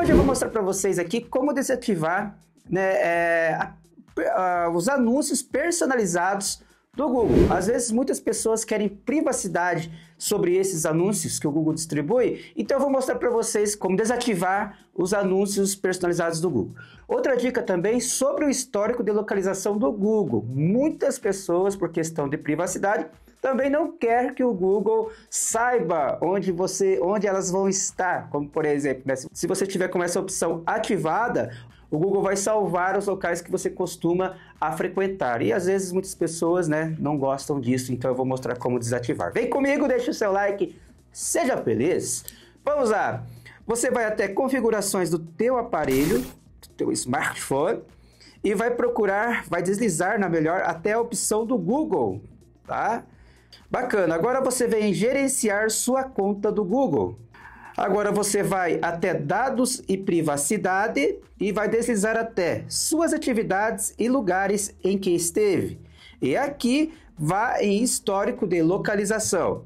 Hoje eu vou mostrar para vocês aqui como desativar né, é, a, a, os anúncios personalizados do Google. Às vezes muitas pessoas querem privacidade sobre esses anúncios que o Google distribui, então eu vou mostrar para vocês como desativar os anúncios personalizados do Google. Outra dica também sobre o histórico de localização do Google. Muitas pessoas, por questão de privacidade, também não quer que o Google saiba onde você, onde elas vão estar. Como por exemplo, né? se você tiver com essa opção ativada, o Google vai salvar os locais que você costuma a frequentar. E às vezes muitas pessoas, né, não gostam disso, então eu vou mostrar como desativar. Vem comigo, deixa o seu like, seja feliz. Vamos lá. Você vai até configurações do teu aparelho, do teu smartphone, e vai procurar, vai deslizar na melhor até a opção do Google, tá? Bacana, agora você vem gerenciar sua conta do Google. Agora você vai até dados e privacidade e vai deslizar até suas atividades e lugares em que esteve. E aqui vá em histórico de localização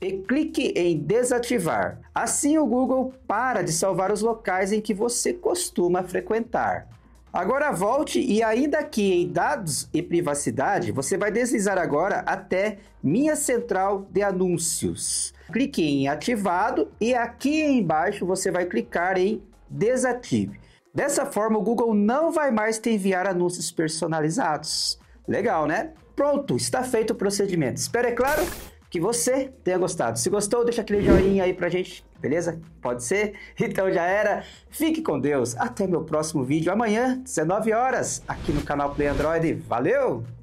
e clique em desativar. Assim o Google para de salvar os locais em que você costuma frequentar. Agora volte e ainda aqui em dados e privacidade, você vai deslizar agora até minha central de anúncios. Clique em ativado e aqui embaixo você vai clicar em desative. Dessa forma o Google não vai mais te enviar anúncios personalizados. Legal, né? Pronto, está feito o procedimento. Espera, é claro? que você tenha gostado. Se gostou, deixa aquele joinha aí pra gente, beleza? Pode ser? Então já era. Fique com Deus. Até meu próximo vídeo amanhã, 19 horas, aqui no canal Play Android. Valeu!